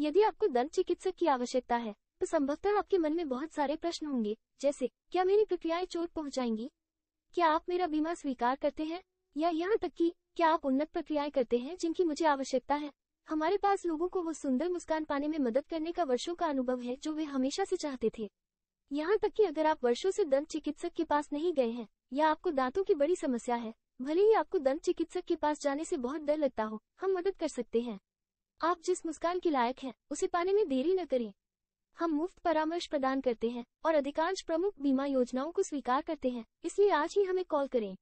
यदि आपको दंत चिकित्सक की आवश्यकता है तो संभवतः आपके मन में बहुत सारे प्रश्न होंगे जैसे क्या मेरी प्रक्रियाएं चोट पहुंचाएंगी? क्या आप मेरा बीमा स्वीकार करते हैं या यहाँ तक कि क्या आप उन्नत प्रक्रियाएं करते हैं जिनकी मुझे आवश्यकता है हमारे पास लोगों को वो सुंदर मुस्कान पाने में मदद करने का वर्षों का अनुभव है जो वे हमेशा से चाहते थे यहाँ तक कि अगर आप वर्षों से दंत चिकित्सक के पास नहीं गए हैं या आपको दांतों की बड़ी समस्या है भले ही आपको दंत चिकित्सक के पास जाने से बहुत डर लगता हो हम मदद कर सकते हैं आप जिस मुस्कान के लायक हैं उसे पाने में देरी न करें हम मुफ्त परामर्श प्रदान करते हैं और अधिकांश प्रमुख बीमा योजनाओं को स्वीकार करते हैं इसलिए आज ही हमें कॉल करें